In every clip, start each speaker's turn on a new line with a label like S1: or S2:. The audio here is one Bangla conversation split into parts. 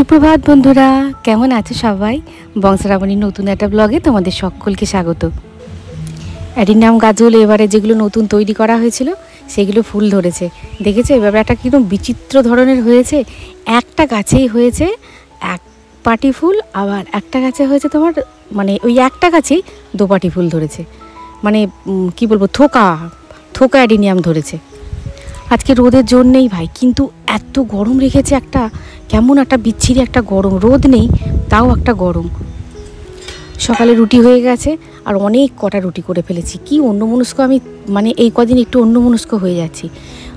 S1: সুপ্রভাত বন্ধুরা কেমন আছে সবাই বংশরাবণীর নতুন একটা ব্লগে তোমাদের সকলকে স্বাগত নাম গাজল এবারে যেগুলো নতুন তৈরি করা হয়েছিল সেগুলো ফুল ধরেছে দেখেছে এবারে একটা কীরকম বিচিত্র ধরনের হয়েছে একটা গাছেই হয়েছে এক পাটি ফুল আবার একটা গাছে হয়েছে তোমার মানে ওই একটা গাছেই দোপাটি ফুল ধরেছে মানে কি বলবো থোকা থোকা অ্যাডিনিয়াম ধরেছে আজকে রোদের জন্যেই ভাই কিন্তু এত গরম রেখেছে একটা কেমন একটা বিচ্ছিরি একটা গরম রোদ নেই তাও একটা গরম সকালে রুটি হয়ে গেছে আর অনেক কটা রুটি করে ফেলেছি কি অন্যমনস্ক আমি মানে এই কদিন একটু অন্যমনস্ক হয়ে যাচ্ছি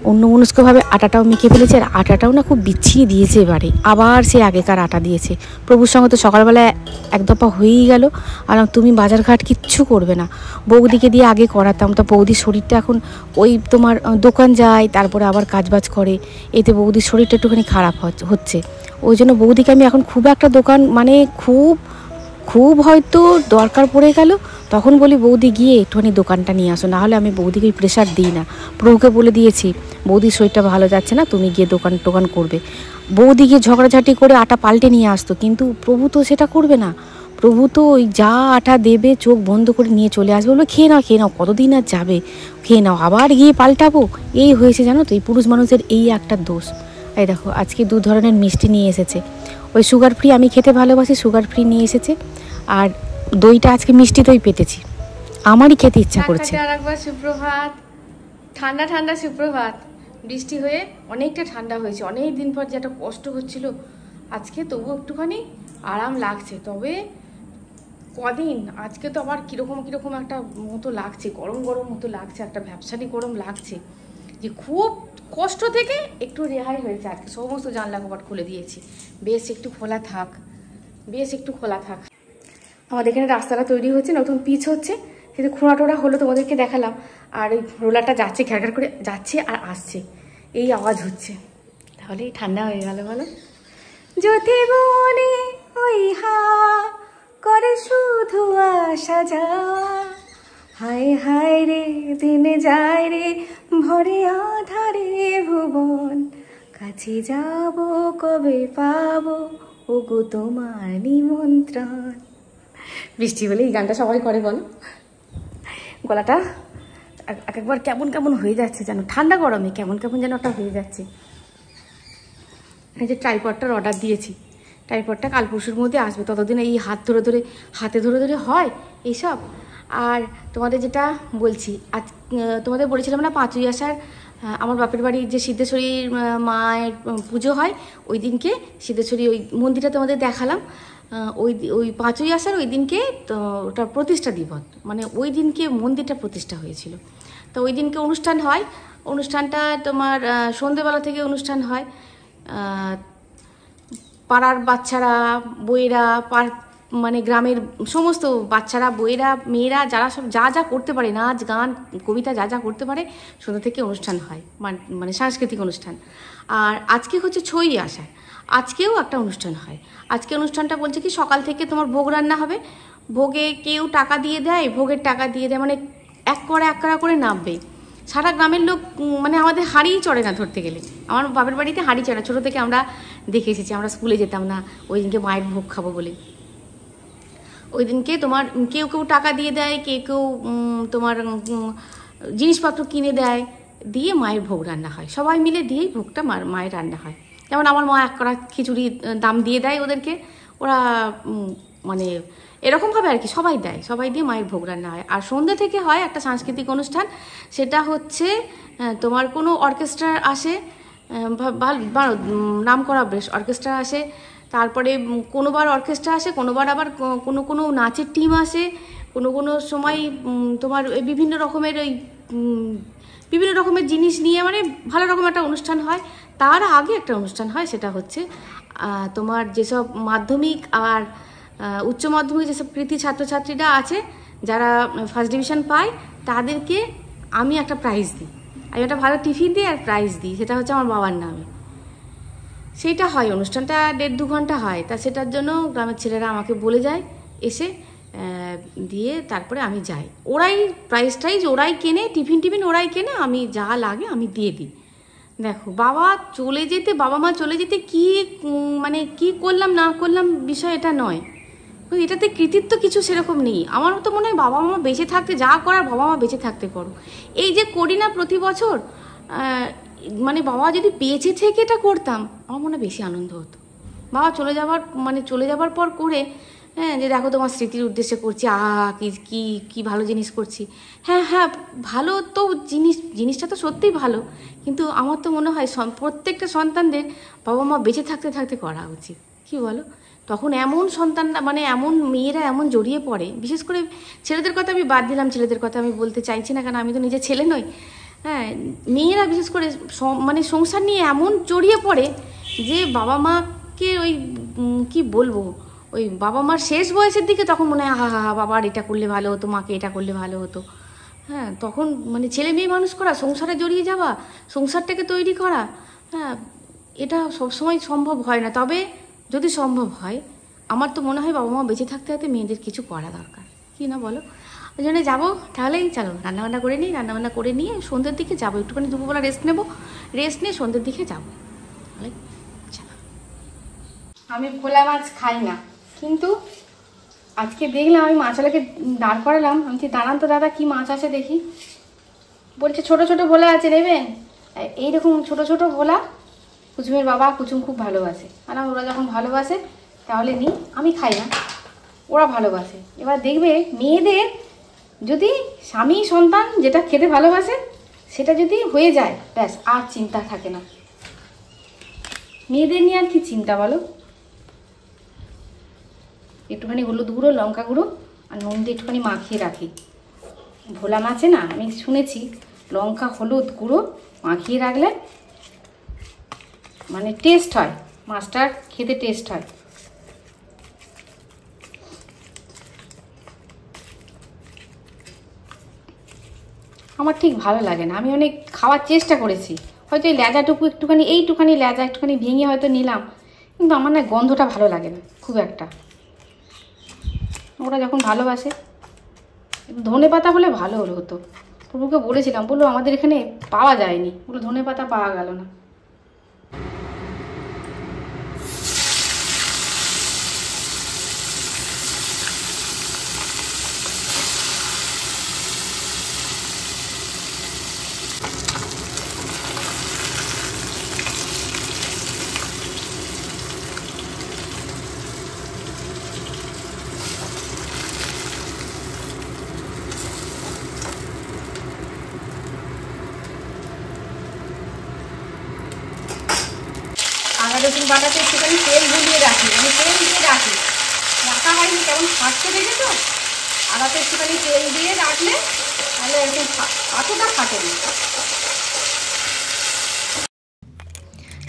S1: অন্যমনস্কভাবে আটাটাও মেখে ফেলেছে আর আটাটাও না খুব বিছিয়ে দিয়েছে এবারে আবার সে আগেকার আটা দিয়েছে প্রভুর সঙ্গে তো সকালবেলা এক দফা হয়েই গেল আর তুমি বাজারঘাট কিচ্ছু করবে না বৌদিকে দিয়ে আগে করাতাম তা বৌদির শরীরটা এখন ওই তোমার দোকান যায় তারপরে আবার কাজবাজ করে এতে বৌদির শরীরটা একটুখানি খারাপ হচ্ছে ওই জন্য বৌদিকে আমি এখন খুব একটা দোকান মানে খুব খুব হয়তো দরকার পড়ে গেল তখন বলি বৌদি গিয়ে একটুখানি দোকানটা নিয়ে আসো নাহলে আমি বৌদিকে প্রেশার দিই না প্রভুকে বলে দিয়েছি বৌদির শরীরটা ভালো যাচ্ছে না তুমি গিয়ে দোকান টোকান করবে বৌদি গিয়ে ঝগড়াঝাটি করে আটা পাল্টে নিয়ে আসতো কিন্তু প্রভু তো সেটা করবে না প্রভু তো ওই যা আটা দেবে চোখ বন্ধ করে নিয়ে চলে আসবে বলবে খেয়ে নাও খেয়ে নাও কতদিন আর যাবে খেয়ে নাও আবার গিয়ে পাল্টাবো এই হয়েছে জানো তো এই পুরুষ মানুষের এই একটা দোষ এই দেখো আজকে দু ধরনের মিষ্টি নিয়ে এসেছে ওই সুগার ফ্রি আমি খেতে ভালোবাসি সুগার ফ্রি নিয়ে এসেছে আর দইটা আজকে মিষ্টি দই পেতেছি আমারই খেতে ইচ্ছা করছে সুপ্রভাত ঠান্ডা ঠান্ডা সুপ্রভাত বৃষ্টি হয়ে অনেকটা ঠান্ডা হয়েছে অনেক দিন পর যে একটা কষ্ট হচ্ছিল আজকে তবু একটুখানি আরাম লাগছে তবে কদিন আজকে তো আমার কীরকম কীরকম একটা মতো লাগছে গরম গরম মতো লাগছে একটা ভ্যাবসানি গরম লাগছে যে খুব কষ্ট থেকে একটু রেহাই হয়েছে আজকে সমস্ত জানলা কপাট খুলে দিয়েছি বেশ একটু খোলা থাক বেশ একটু খোলা থাক আমাদের এখানে রাস্তাটা তৈরি হচ্ছে নতুন পিচ হচ্ছে সেটা খোঁড়া টোড়া হলো তোমাদেরকে দেখালাম আর ওই রোলারটা যাচ্ছে ঘ্যাড়ঘ্যাড় করে যাচ্ছে আর আসছে এই আওয়াজ হচ্ছে তাহলে এই ঠান্ডা হয়ে গেল বলো যদি মনে ওই হা করে শুধু আসা যা হায় হায় রে দিনে যায় রে ভরে আধারে ভুবন কাছে যাব কবে পাব গো তোমার নিমন্ত্রণ বৃষ্টি বলে এই গানটা সবাই করে বলো গলাটা এক একবার কেমন কেমন হয়ে যাচ্ছে যেন ঠান্ডা গরমে কেমন কেমন যেন ওটা হয়ে যাচ্ছে এই যে ট্রাইপডটার অর্ডার দিয়েছি ট্রাইপডটা কাল পরশুর মধ্যে আসবে ততদিন এই হাত ধরে ধরে হাতে ধরে ধরে হয় এইসব আর তোমাদের যেটা বলছি আজ তোমাদের বলেছিলাম না পাঁচই আষাঢ় আমার বাপের বাড়ির যে সিদ্ধেশ্বরীর মায়ের পুজো হয় ওই দিনকে সিদ্ধেশ্বরী ওই মন্দিরটা তোমাদের দেখালাম ওই ওই পাঁচই আষাঢ় ওই দিনকে তো ওটা প্রতিষ্ঠা দিবস মানে ওই দিনকে মন্দিরটা প্রতিষ্ঠা হয়েছিল তো ওই দিনকে অনুষ্ঠান হয় অনুষ্ঠানটা তোমার সন্ধেবেলা থেকে অনুষ্ঠান হয় পাড়ার বাচ্চারা বইয়েরা পার মানে গ্রামের সমস্ত বাচ্চারা বইয়েরা মেয়েরা যারা সব যা যা করতে পারে নাচ গান কবিতা যা যা করতে পারে সন্ধ্যা থেকে অনুষ্ঠান হয় মানে সাংস্কৃতিক অনুষ্ঠান আর আজকে হচ্ছে ছই আসা আজকেও একটা অনুষ্ঠান হয় আজকে অনুষ্ঠানটা বলছে কি সকাল থেকে তোমার ভোগ রান্না হবে ভোগে কেউ টাকা দিয়ে দেয় ভোগের টাকা দিয়ে দেয় মানে এক করা এক করা করে নামবে সারা গ্রামের লোক মানে আমাদের হাড়িই চড়ে না ধরতে গেলে আমার বাপের বাড়িতে হাড়ি চড়ে ছোটো থেকে আমরা দেখে এসেছি আমরা স্কুলে যেতাম না ওই দিনকে মায়ের ভোগ খাবো বলে ওই দিনকে তোমার কেউ কেউ টাকা দিয়ে দেয় কেউ কেউ তোমার জিনিসপত্র কিনে দেয় দিয়ে মায়ের ভোগ রান্না হয় সবাই মিলে দিয়েই ভোগটা মার মায়ের রান্না হয় যেমন আমার মা এক কড়া খিচুড়ি দাম দিয়ে দেয় ওদেরকে ওরা মানে এরকমভাবে আর কি সবাই দেয় সবাই দিয়ে মায়ের ভোগ রান্না হয় আর সন্ধ্যে থেকে হয় একটা সাংস্কৃতিক অনুষ্ঠান সেটা হচ্ছে তোমার কোনো অর্কেস্ট্রা আসে নাম করা বেশ অর্কেস্ট্রা আসে তারপরে কোনোবার অর্কেস্ট্রা আসে কোনোবার আবার কোনো কোনো নাচের টিম আসে কোনো কোনো সময় তোমার বিভিন্ন রকমের ওই বিভিন্ন রকমের জিনিস নিয়ে মানে ভালো রকম একটা অনুষ্ঠান হয় তার আগে একটা অনুষ্ঠান হয় সেটা হচ্ছে তোমার যেসব মাধ্যমিক আর উচ্চ মাধ্যমিক যেসব কৃতি ছাত্রছাত্রীরা আছে যারা ফার্স্ট ডিভিশন পায় তাদেরকে আমি একটা প্রাইজ দিই আমি একটা ভালো টিফিন দিই আর প্রাইজ দিই সেটা হচ্ছে আমার বাবার নামে সেইটা হয় অনুষ্ঠানটা দেড় দু ঘন্টা হয় তা সেটার জন্য গ্রামের ছেলেরা আমাকে বলে যায় এসে দিয়ে তারপরে আমি যাই ওরাই প্রাইস টাইজ ওরাই কেনে টিফিন টিফিন ওরাই কেনে আমি যা লাগে আমি দিয়ে দিই দেখো বাবা চলে যেতে বাবা মা চলে যেতে কি মানে কি করলাম না করলাম বিষয় এটা নয় এটাতে কৃতিত্ব কিছু সেরকম নেই আমার তো মনে হয় বাবা মা বেঁচে থাকতে যা করার বাবা মা বেঁচে থাকতে করো এই যে করি না প্রতি বছর মানে বাবা যদি বেঁচে থেকে এটা করতাম আমার মনে বেশি আনন্দ হতো বাবা চলে যাওয়ার মানে চলে যাওয়ার পর করে হ্যাঁ যে দেখো তোমার স্মৃতির উদ্দেশ্যে করছি আহ কি কি কি ভালো জিনিস করছি হ্যাঁ হ্যাঁ ভালো তো জিনিস জিনিসটা তো সত্যিই ভালো কিন্তু আমার তো মনে হয় প্রত্যেকটা সন্তানদের বাবা মা বেঁচে থাকতে থাকতে করা উচিত কি বলো তখন এমন সন্তান মানে এমন মেয়েরা এমন জড়িয়ে পড়ে বিশেষ করে ছেলেদের কথা আমি বাদ দিলাম ছেলেদের কথা আমি বলতে চাইছি না কারণ আমি তো নিজে ছেলে নই হ্যাঁ মেয়েরা বিশেষ করে মানে সংসার নিয়ে এমন জড়িয়ে পড়ে যে বাবা মাকে ওই কি বলবো ওই বাবা মার শেষ বয়সের দিকে তখন মনে হয় হা হা বাবার এটা করলে ভালো হতো মাকে এটা করলে ভালো হতো হ্যাঁ তখন মানে ছেলে মেয়ে মানুষ করা সংসারে জড়িয়ে যাওয়া সংসারটাকে তৈরি করা হ্যাঁ এটা সবসময় সম্ভব হয় না তবে যদি সম্ভব হয় আমার তো মনে হয় বাবা মা বেঁচে থাকতে থাকতে মেয়েদের কিছু করা দরকার কি না বলো ওই জন্য যাবো তাহলেই চলো রান্নাবান্না করে নিই রান্নাবান্না করে নিয়ে সন্ধ্যের দিকে যাবো একটুখানি দুপুরবেলা রেস্ট নেবো রেস্ট নিয়ে সন্ধ্যের দিকে যাবো আমি খোলা মাছ খাই না কিন্তু আজকে দেখলাম আমি মাছালাকে দাঁড় করালাম আমি কি দাঁড়ান তো দাদা কী মাছ আছে দেখি বলছে ছোট ছোট ভোলা আছে নেবেন এইরকম ছোট ছোট ভোলা কুচুমের বাবা কুচুম খুব ভালোবাসে কারণ ওরা যখন ভালোবাসে তাহলে নিই আমি খাই না ওরা ভালোবাসে এবার দেখবে মেয়েদের যদি স্বামী সন্তান যেটা খেতে ভালোবাসে সেটা যদি হয়ে যায় ব্যাস আর চিন্তা থাকে না মেয়েদের নিয়ে আর কি চিন্তা বলো একটুখানি হলুদ গুঁড়ো লঙ্কা গুঁড়ো আর নুন দিয়ে একটুখানি মাখিয়ে রাখি ভোলা মাছে না আমি শুনেছি লঙ্কা হলুদ গুঁড়ো মাখিয়ে রাখলে মানে টেস্ট হয় মাছটার খেতে টেস্ট হয় আমার ঠিক ভালো লাগে না আমি অনেক খাওয়ার চেষ্টা করেছি হয়তো এই লেজাটুকু একটুখানি এইটুখানি লেজা একটুখানি ভেঙে হয়তো নিলাম কিন্তু আমার না গন্ধটা ভালো লাগে না খুব একটা ওরা যখন ভালোবাসে ধনে পাতা হলে ভালো হলো হতো প্রভুকে বলেছিলাম বললো আমাদের এখানে পাওয়া যায়নি বলো ধনে পাতা পাওয়া গেল না রসুন বাটাতে একটুখানি তেল গুলিয়ে রাখি আমি তেল দিয়ে রাখি রাখা হয়নি কেমন ফাটতে দেখে তো আদাতে একটুখানি তেল দিয়ে রাখলে তাহলে একটু অতটা ফাটে না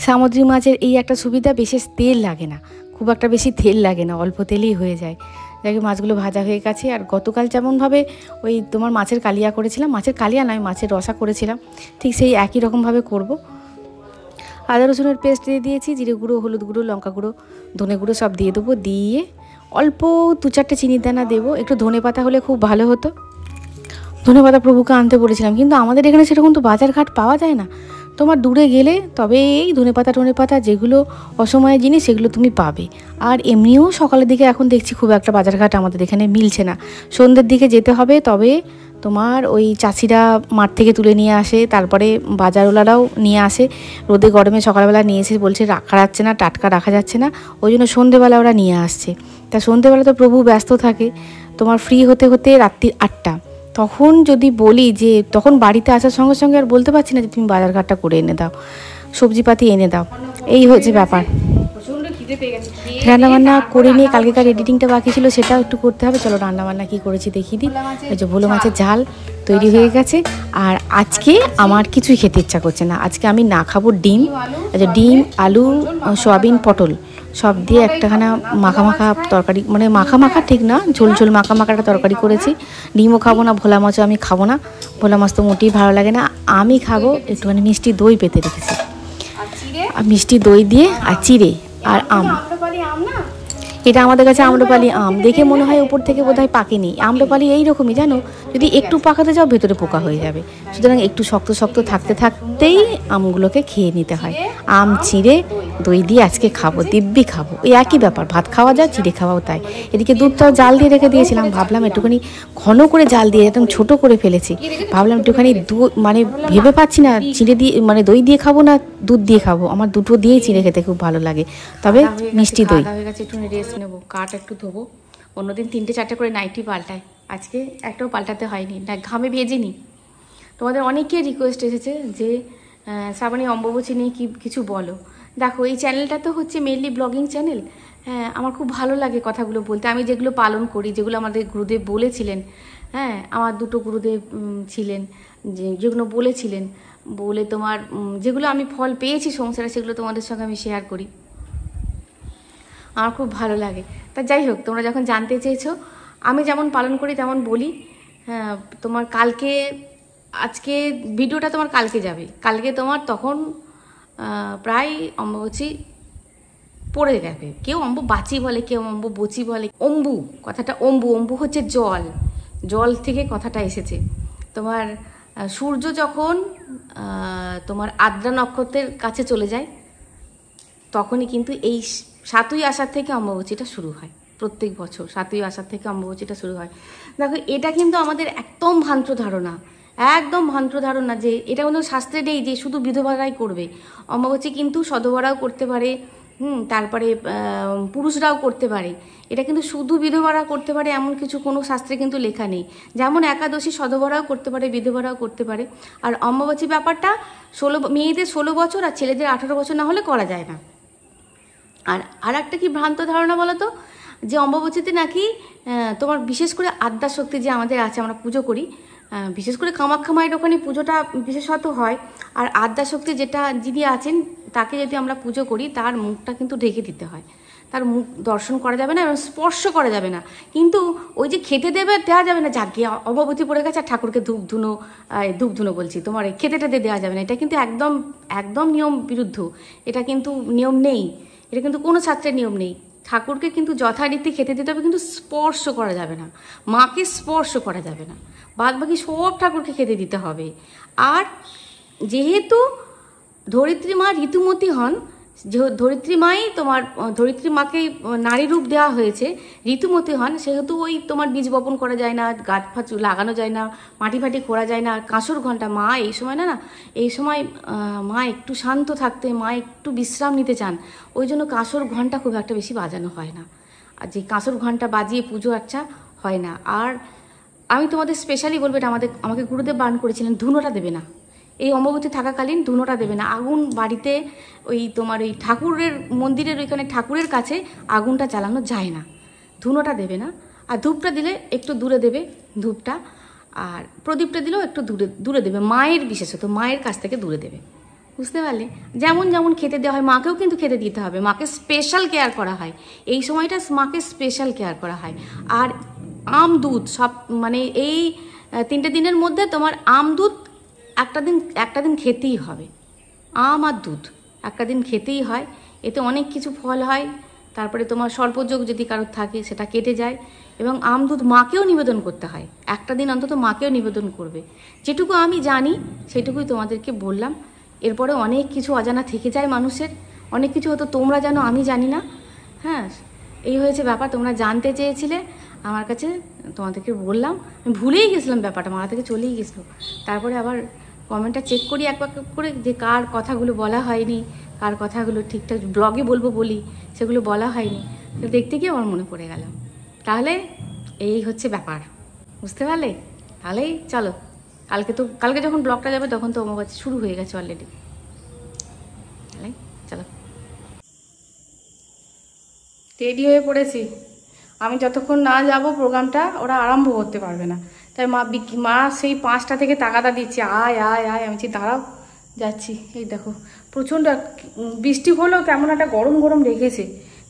S1: সামুদ্রিক মাছের এই একটা সুবিধা বিশেষ তেল লাগে না খুব একটা বেশি তেল লাগে না অল্প তেলেই হয়ে যায় যাকে মাছগুলো ভাজা হয়ে গেছে আর গতকাল যেমনভাবে ওই তোমার মাছের কালিয়া করেছিলাম মাছের কালিয়া নয় মাছের রসা করেছিলাম ঠিক সেই একই রকমভাবে করবো আদা রসুনের পেস্ট দিয়ে দিয়েছি জিরে গুঁড়ো হলুদ গুঁড়ো লঙ্কা গুঁড়ো ধনে গুঁড়ো সব দিয়ে দেবো দিয়ে অল্প দু চারটে চিনি দানা দেবো একটু ধনে পাতা হলে খুব ভালো হতো ধনে পাতা প্রভুকে আনতে বলেছিলাম কিন্তু আমাদের এখানে সেরকম তো বাজারঘাট পাওয়া যায় না তোমার দূরে গেলে তবে এই ধনে পাতা টনে পাতা যেগুলো অসময়ে জিনিস সেগুলো তুমি পাবে আর এমনিও সকালের দিকে এখন দেখছি খুব একটা বাজারঘাট আমাদের এখানে মিলছে না সন্ধ্যের দিকে যেতে হবে তবে তোমার ওই চাষিরা মাঠ থেকে তুলে নিয়ে আসে তারপরে বাজারওয়ালারাও নিয়ে আসে রোদে গরমে সকালবেলা নিয়ে এসে বলছে রাখা যাচ্ছে না টাটকা রাখা যাচ্ছে না ওই জন্য সন্ধেবেলা ওরা নিয়ে আসছে তা সন্ধেবেলা তো প্রভু ব্যস্ত থাকে তোমার ফ্রি হতে হতে রাত্রি আটটা তখন যদি বলি যে তখন বাড়িতে আসার সঙ্গে সঙ্গে আর বলতে পারছি না যে তুমি বাজারঘাটটা করে এনে দাও সবজিপাতি এনে দাও এই হচ্ছে ব্যাপার রান্নাবান্না করে নিয়ে কালকেকার এডিটিংটা বাকি ছিল সেটাও একটু করতে হবে চলো রান্নাবান্না কী করেছি দেখি দিই ওই যে ভোলো মাছের ঝাল তৈরি হয়ে গেছে আর আজকে আচ্ছা, আমার কিছুই খেতে ইচ্ছা করছে না আজকে আমি না খাবো ডিম আচ্ছা ডিম আলু সয়াবিন পটল সব দিয়ে একটাখানা মাখা মাখা তরকারি মানে মাখা মাখা ঠিক না ঝোল ঝোল মাখা মাখাটা তরকারি করেছি ডিমও খাবো না ভোলা মাছও আমি খাবো না ভোলা মাছ তো মোটেই ভালো লাগে না আমি খাবো একটুখানি মিষ্টি দই পেতে রেখেছি মিষ্টি দই দিয়ে আর চিড়ে আর আম এটা আমাদের কাছে আম্রপালি আম দেখে মনে হয় উপর থেকে বোধহয় পাকেনি আম্রপালি এইরকমই জানো যদি একটু পাকাতে যাও ভেতরে পোকা হয়ে যাবে সুতরাং একটু শক্ত শক্ত থাকতে থাকতেই আমগুলোকে খেয়ে নিতে হয় আম চিড়ে দই দিয়ে আজকে খাবো দিব্যি খাবো এই একই ব্যাপার ভাত খাওয়া যায় চিড়ে খাওয়াও তাই এদিকে দুধটাও জাল দিয়ে রেখে দিয়েছিলাম ভাবলাম একটুখানি ঘন করে জাল দিয়ে একদম ছোট করে ফেলেছি ভাবলাম একটুখানি দুধ মানে ভেবে পাচ্ছি না চিড়ে দিয়ে মানে দই দিয়ে খাবো না দুধ দিয়ে খাবো আমার দুটো দিয়েই চিড়ে খেতে খুব ভালো লাগে তবে মিষ্টি দই হয়ে গেছে একটু নেবো কাঠ একটু ধোবো অন্যদিন তিনটে চারটে করে নাইটি পাল্টায় আজকে একটাও পাল্টাতে হয়নি না ঘামে ভেজিনি তোমাদের অনেকে রিকোয়েস্ট এসেছে যে শ্রাবণী অম্বুবচী নিয়ে কি কিছু বলো দেখো এই চ্যানেলটা তো হচ্ছে মেনলি ব্লগিং চ্যানেল হ্যাঁ আমার খুব ভালো লাগে কথাগুলো বলতে আমি যেগুলো পালন করি যেগুলো আমাদের গুরুদেব বলেছিলেন হ্যাঁ আমার দুটো গুরুদেব ছিলেন যেগুলো বলেছিলেন বলে তোমার যেগুলো আমি ফল পেয়েছি সংসারে সেগুলো তোমাদের সঙ্গে আমি শেয়ার করি আমার খুব ভালো লাগে তা যাই হোক তোমরা যখন জানতে চেয়েছো আমি যেমন পালন করি তেমন বলি হ্যাঁ তোমার কালকে আজকে ভিডিওটা তোমার কালকে যাবে কালকে তোমার তখন প্রায় অম্বুবচী পড়ে যাবে কেউ অম্বু বাঁচি বলে কেউ অম্বু বচি বলে অম্বু কথাটা অম্বু অম্বু হচ্ছে জল জল থেকে কথাটা এসেছে তোমার সূর্য যখন তোমার আদ্রা নক্ষত্রের কাছে চলে যায় তখনই কিন্তু এই সাতই আসার থেকে অম্বুবাচীটা শুরু হয় প্রত্যেক বছর সাতই আসার থেকে অম্বুবাচীটা শুরু হয় দেখো এটা কিন্তু আমাদের একদম ভ্রান্ত ধারণা একদম ভ্রান্ত ধারণা যে এটা কোনো শাস্ত্রে নেই যে শুধু বিধবারাই করবে অম্বুবাচী কিন্তু সদবরাও করতে পারে হুম তারপরে পুরুষরাও করতে পারে এটা কিন্তু শুধু বিধবারা করতে পারে এমন কিছু কোনো শাস্ত্রে কিন্তু লেখা নেই যেমন একাদশী সধবরাও করতে পারে বিধবারাও করতে পারে আর অম্বাবাচী ব্যাপারটা ষোলো মেয়েদের ষোলো বছর আর ছেলেদের আঠারো বছর না হলে করা যায় না আর আর একটা কি ভ্রান্ত ধারণা বলো তো যে অম্বাবতীতে নাকি তোমার বিশেষ করে আদ্যাশক্তি যে আমাদের আছে আমরা পুজো করি বিশেষ করে কামাক্ষা মায়ের ওখানে পুজোটা বিশেষত হয় আর আদ্যাশক্তি যেটা যিনি আছেন তাকে যদি আমরা পুজো করি তার মুখটা কিন্তু ঢেকে দিতে হয় তার মুখ দর্শন করা যাবে না এবং স্পর্শ করা যাবে না কিন্তু ওই যে খেতে দেবে দেওয়া যাবে না যাকে অম্বাবতী পড়ে গেছে আর ঠাকুরকে ধূপ ধুনো ধূপ ধুনো বলছি তোমার দিয়ে দেওয়া যাবে না এটা কিন্তু একদম একদম নিয়ম বিরুদ্ধ এটা কিন্তু নিয়ম নেই এটা কিন্তু কোনো ছাত্রের নিয়ম নেই ঠাকুরকে কিন্তু যথারীতি খেতে দিতে হবে কিন্তু স্পর্শ করা যাবে না মাকে স্পর্শ করা যাবে না বাদ বাকি সব ঠাকুরকে খেতে দিতে হবে আর যেহেতু ধরিত্রী মা ঋতুমতি হন ধরিত্রী মাই তোমার ধরিত্রী মাকে নারী রূপ দেওয়া হয়েছে ঋতুমতি হন সেহেতু ওই তোমার বীজ বপন করা যায় না গাছ ফাছ লাগানো যায় না মাটি ফাটি করা যায় না কাঁসর ঘন্টা মা এই সময় না না এই সময় মা একটু শান্ত থাকতে মা একটু বিশ্রাম নিতে চান ওই জন্য কাঁসর ঘন্টা খুব একটা বেশি বাজানো হয় না আর যে কাঁসর ঘন্টা বাজিয়ে পুজো আচ্ছা হয় না আর আমি তোমাদের স্পেশালি বলবো এটা আমাদের আমাকে গুরুদেব বারণ করেছিলেন ধুনোটা দেবে না এই অম্ববতী থাকাকালীন ধুনোটা দেবে না আগুন বাড়িতে ওই তোমার ওই ঠাকুরের মন্দিরের ওইখানে ঠাকুরের কাছে আগুনটা চালানো যায় না ধুনোটা দেবে না আর ধূপটা দিলে একটু দূরে দেবে ধূপটা আর প্রদীপটা দিলেও একটু দূরে দূরে দেবে মায়ের বিশেষত মায়ের কাছ থেকে দূরে দেবে বুঝতে পারলে যেমন যেমন খেতে দেওয়া হয় মাকেও কিন্তু খেতে দিতে হবে মাকে স্পেশাল কেয়ার করা হয় এই সময়টা মাকে স্পেশাল কেয়ার করা হয় আর আম দুধ সব মানে এই তিনটে দিনের মধ্যে তোমার আম দুধ একটা দিন একটা দিন খেতেই হবে আম আর দুধ একটা দিন খেতেই হয় এতে অনেক কিছু ফল হয় তারপরে তোমার সর্পযোগ যদি কারোর থাকে সেটা কেটে যায় এবং আম দুধ মাকেও নিবেদন করতে হয় একটা দিন অন্তত মাকেও নিবেদন করবে যেটুকু আমি জানি সেটুকুই তোমাদেরকে বললাম এরপরে অনেক কিছু অজানা থেকে যায় মানুষের অনেক কিছু হয়তো তোমরা জানো আমি জানি না হ্যাঁ এই হয়েছে ব্যাপার তোমরা জানতে চেয়েছিলে আমার কাছে তোমাদেরকে বললাম আমি ভুলেই গেছিলাম ব্যাপারটা মারা থেকে চলেই গেছিলো তারপরে আবার কমেন্টটা চেক করি একবার করে যে কার কথাগুলো বলা হয়নি কার কথাগুলো ঠিকঠাক ব্লগে বলবো বলি সেগুলো বলা হয়নি দেখতে গিয়ে আমার মনে পড়ে গেল তাহলে এই হচ্ছে ব্যাপার বুঝতে পারলে তাহলেই চলো কালকে তো কালকে যখন ব্লগটা যাবে তখন তো আমার কাছে শুরু হয়ে গেছে অলরেডি তাহলে চলো রেডি হয়ে পড়েছি আমি যতক্ষণ না যাব প্রোগ্রামটা ওরা আরম্ভ করতে পারবে না তাই মা মা সেই পাঁচটা থেকে তাগাদা দিচ্ছে আয় আয় আয় আমি দাঁড়াও যাচ্ছি এই দেখো প্রচণ্ড বৃষ্টি হলেও কেমন একটা গরম গরম রেখেছে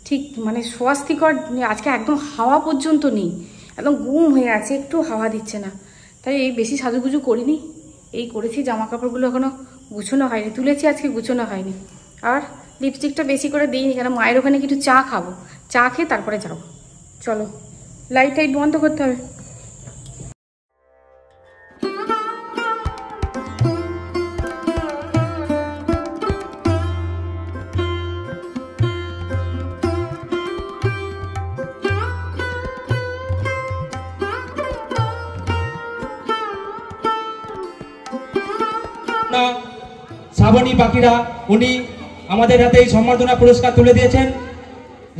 S1: ঠিক মানে স্বস্তিকর আজকে একদম হাওয়া পর্যন্ত নেই একদম গুম হয়ে আছে একটু হাওয়া দিচ্ছে না তাই এই বেশি সাজুগুজু করিনি এই করেছি জামা কাপড়গুলো এখনও গুছোনো হয়নি তুলেছি আজকে গুছোনো হয়নি আর লিপস্টিকটা বেশি করে দিইনি কেন মায়ের ওখানে কিছু চা খাবো চা খেয়ে তারপরে যাবো চলো লাইট টাইট বন্ধ করতে হবে
S2: শ্রাবণী পাখিরা উনি আমাদের হাতে এই সম্বর্ধনা পুরস্কার তুলে দিয়েছেন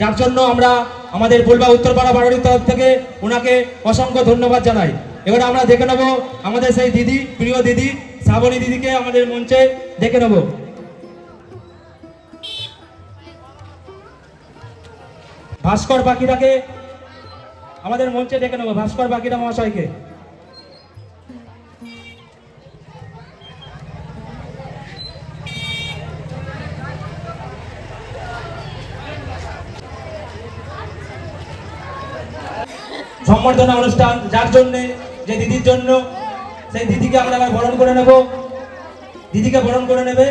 S2: যার জন্য আমরা আমাদের বুলবা উত্তরপাড়া বাড়ির তরফ থেকে ওনাকে অসংখ্য ধন্যবাদ জানাই এবার আমরা দেখে নেব আমাদের সেই দিদি প্রিয় দিদি শ্রাবণী দিদিকে আমাদের মঞ্চে দেখে নেব ভাস্কর পাখিরাকে আমাদের মঞ্চে দেখে নেব ভাস্কর পাখিরা মহাশয়কে সম্বর্ধনা অনুষ্ঠান যার জন্যে যে দিদির জন্য সেই দিদিকে আমরা আবার বরণ করে নেব দিদিকে বরণ করে নেবে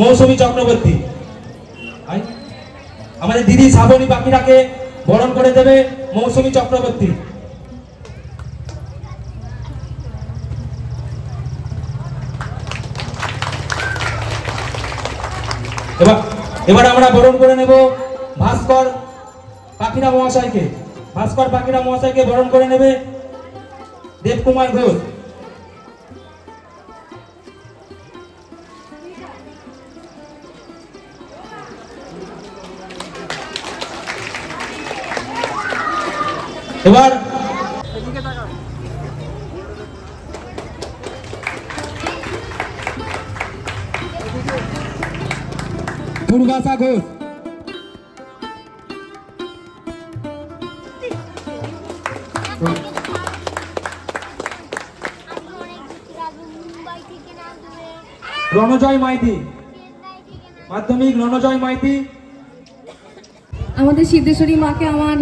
S2: মৌসুমী চক্রবর্তী আমাদের দিদি শ্রাবণী পাখিটাকে বরণ করে দেবে মৌসুমী চক্রবর্তী এবার এবার আমরা বরণ করে নেব ভাস্কর পাখিরা মহাশয়কে ভাস্কর পাখিরা মহাশয়কে বরণ করে নেবে দেবকুমার ঘোষ এবার দুর্গাশা ঘোষ রণজয় মাইতি মাধ্যমিক রণজয় মাইতি
S1: আমাদের সিদ্ধেশ্বরী মাকে আমার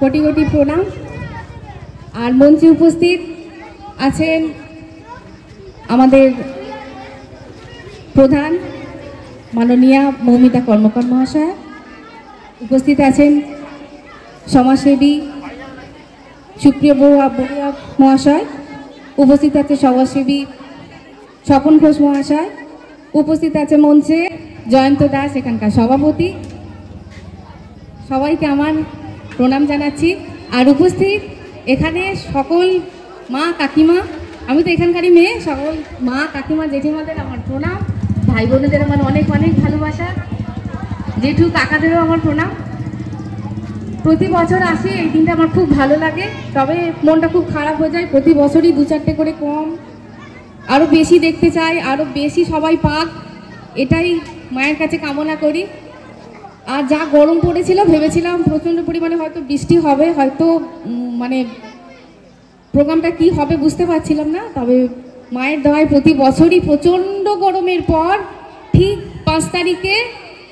S1: কোটি কোটি প্রণাম আর মঞ্চে উপস্থিত আছেন আমাদের প্রধান মাননীয়া মৌমিতা কর্মকর মহাশয় উপস্থিত আছেন সমাজসেবী সুপ্রিয় বড়ুয়া বড়ুয়া মহাশয় উপস্থিত আছে সমাজসেবী স্বপন ঘোষ মহাশয় উপস্থিত আছে মঞ্চে জয়ন্ত দাস এখানকার সভাপতি সবাইকে আমার প্রণাম জানাচ্ছি আর উপস্থিত এখানে সকল মা কাকিমা আমি তো এখানকারই মেয়ে সকল মা কাকিমা জেঠিমাদের আমার প্রণাম ভাই বোনেদের আমার অনেক অনেক ভালোবাসা জেঠু কাকাদেরও আমার প্রণাম প্রতি বছর আসে এই দিনটা আমার খুব ভালো লাগে তবে মনটা খুব খারাপ হয়ে যায় প্রতি বছরই দু চারটে করে কম আরও বেশি দেখতে চাই আরও বেশি সবাই পাক এটাই মায়ের কাছে কামনা করি আর যা গরম পড়েছিল ভেবেছিলাম প্রচণ্ড পরিমাণে হয়তো বৃষ্টি হবে হয়তো মানে প্রোগ্রামটা কি হবে বুঝতে পারছিলাম না তবে মায়ের দয়ায় প্রতি বছরই প্রচণ্ড গরমের পর ঠিক পাঁচ তারিখে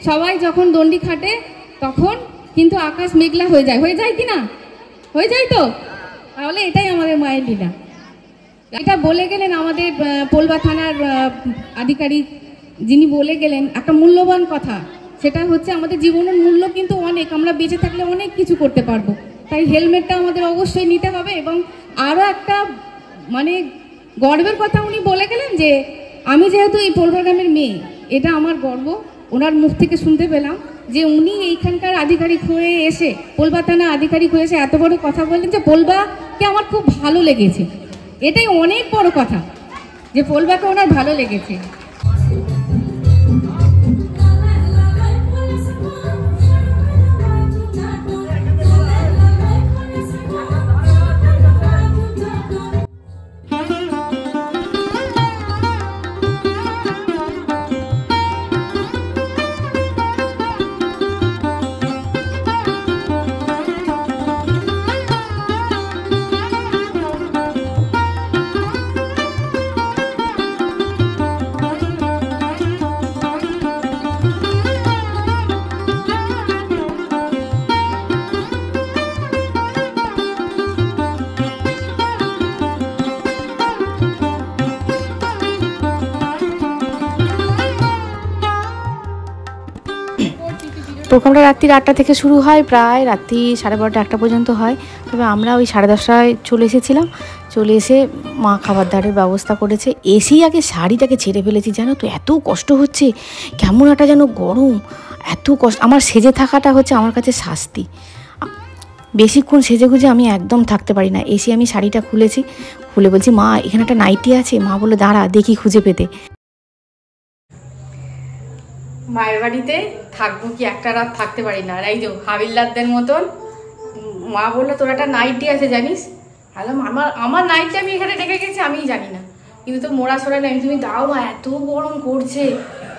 S1: সবাই যখন দণ্ডি খাটে তখন কিন্তু আকাশ মেঘলা হয়ে যায় হয়ে যায় কি না হয়ে যায় তো তাহলে এটাই আমাদের মায়ের লীলা এটা বলে গেলেন আমাদের পোলবা থানার আধিকারিক যিনি বলে গেলেন একটা মূল্যবান কথা সেটা হচ্ছে আমাদের জীবনের মূল্য কিন্তু অনেক আমরা বেঁচে থাকলে অনেক কিছু করতে পারবো তাই হেলমেটটা আমাদের অবশ্যই নিতে হবে এবং আরও একটা মানে গর্বের কথা উনি বলে গেলেন যে আমি যেহেতু এই পোলবা গ্রামের মেয়ে এটা আমার গর্ব ওনার মুখ থেকে শুনতে পেলাম যে উনি এইখানকার আধিকারিক হয়ে এসে পোলবা থানা আধিকারিক হয়ে এসে এত বড় কথা বললেন যে পোলবাকে আমার খুব ভালো লেগেছে এটাই অনেক বড় কথা যে পোলবাকে ওনার ভালো লেগেছে প্রোগ্রামটা রাত্রি আটটা থেকে শুরু হয় প্রায় রাত্রি সাড়ে বারোটা একটা পর্যন্ত হয় তবে আমরা ওই সাড়ে দশটায় চলে এসেছিলাম চলে এসে মা খাবার দাবারের ব্যবস্থা করেছে এসেই আগে শাড়িটাকে ছেড়ে ফেলেছি জানো তো এত কষ্ট হচ্ছে কেমন একটা যেন গরম এত কষ্ট আমার সেজে থাকাটা হচ্ছে আমার কাছে শাস্তি বেশিক্ষণ সেজে গুজে আমি একদম থাকতে পারি না এসে আমি শাড়িটা খুলেছি খুলে বলছি মা এখানে একটা নাইটি আছে মা বলে দাঁড়া দেখি খুঁজে পেতে মায়ের বাড়িতে থাকবো কি একটা রাত থাকতে পারি না এই তো হাবিলদারদের মতন মা বললো তোর একটা নাইটি আছে জানিস হ্যালো আমার আমার নাইটটা আমি এখানে ডেকে গেছি আমিই জানি না কিন্তু তো মোড়া সোড়া নাই তুমি দাও মা এত গরম করছে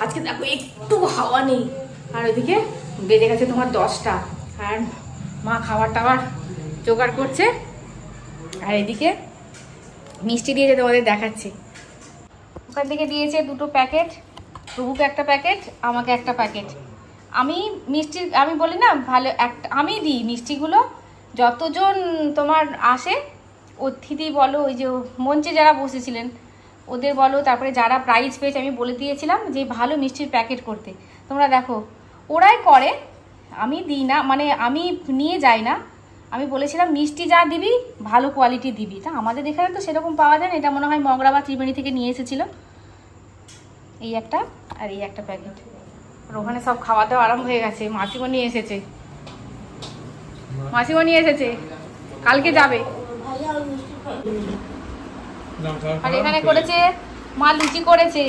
S1: আজকে দেখো একটু হাওয়া নেই আর ওইদিকে বেড়ে গেছে তোমার দশটা আর মা খাবার টাবার জোগাড় করছে আর এদিকে মিষ্টি দিয়েছে তোমাদের দেখাচ্ছি ওখান থেকে দিয়েছে দুটো প্যাকেট প্রভুকে একটা প্যাকেট আমাকে একটা প্যাকেট আমি মিষ্টি আমি বলি না ভালো একটা আমি দিই মিষ্টিগুলো যতজন তোমার আসে অতিথি বলো ওই যে মঞ্চে যারা বসেছিলেন ওদের বলো তারপরে যারা প্রাইজ পেয়েছে আমি বলে দিয়েছিলাম যে ভালো মিষ্টির প্যাকেট করতে তোমরা দেখো ওরাই করে আমি দিই না মানে আমি নিয়ে যাই না আমি বলেছিলাম মিষ্টি যা দিবি ভালো কোয়ালিটি দিবি তা আমাদের এখানে তো সেরকম পাওয়া যায় না এটা মনে হয় মগরা বা ত্রিবেণী থেকে নিয়ে এসেছিলো এই একটা আর এই একটা প্যাকেট আর ওখানে সব খাওয়া দাওয়া আরাম হয়ে গেছে মাসিমণি এসেছে মাসিমণি এসেছে কালকে যাবে
S2: আর এখানে করেছে
S1: মা লুচি করেছে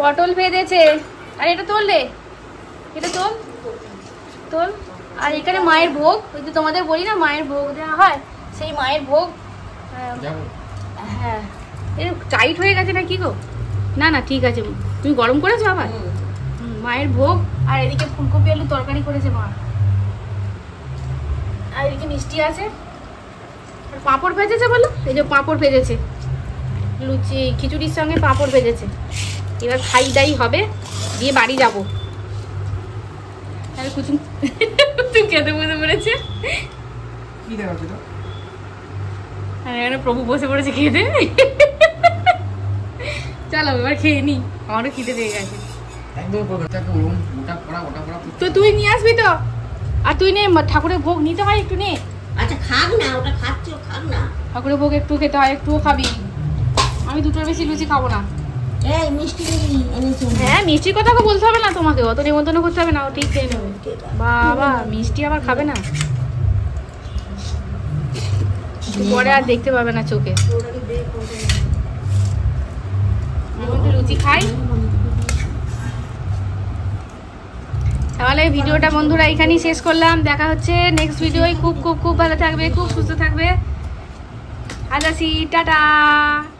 S1: পটল ভেজেছে আর এটা তোল রে এটা তোল তোল আর এখানে মায়ের ভোগ ওই তো তোমাদের বলি না মায়ের ভোগ দেওয়া হয় সেই মায়ের ভোগ হ্যাঁ টাইট হয়ে গেছে না কি গো না না ঠিক আছে তুমি গরম করেছো আবার মায়ের ভোগ আর এদিকে ফুলকপি আলু তরকারি করেছে মা আর এদিকে মিষ্টি আছে আর পাঁপড় ভেজেছে বলো এই যে পাঁপড় ভেজেছে লুচি খিচুড়ির সঙ্গে পাঁপড় ভেজেছে এবার খাই দাই হবে দিয়ে বাড়ি যাবো আর কুচুম খেতে বসে পড়েছে খেয়ে এখানে প্রভু বসে পড়েছে চলো এবার খেয়ে নি আমারও খিদে পেয়ে গেছে তো তুই নিয়ে আসবি তো আর তুই নে ঠাকুরের ভোগ নিতে হয় একটু নে আচ্ছা খাক না ওটা খাচ্ছ খাক না ঠাকুরের ভোগ একটু খেতে হয় একটুও খাবি আমি দুটোর বেশি লুচি খাবো না মিষ্টির হ্যাঁ, কথা বলতে হবে না তোমাকে অত নিমন্ত্রণ করতে হবে না ও ঠিক খেয়ে নেবে বাবা মিষ্টি আবার খাবে না পরে আর দেখতে পাবে না চোখে খাই তাহলে ভিডিওটা বন্ধুরা এখানেই শেষ করলাম দেখা হচ্ছে নেক্সট ভিডিওয় খুব খুব খুব ভালো থাকবে খুব সুস্থ থাকবে আজ টাটা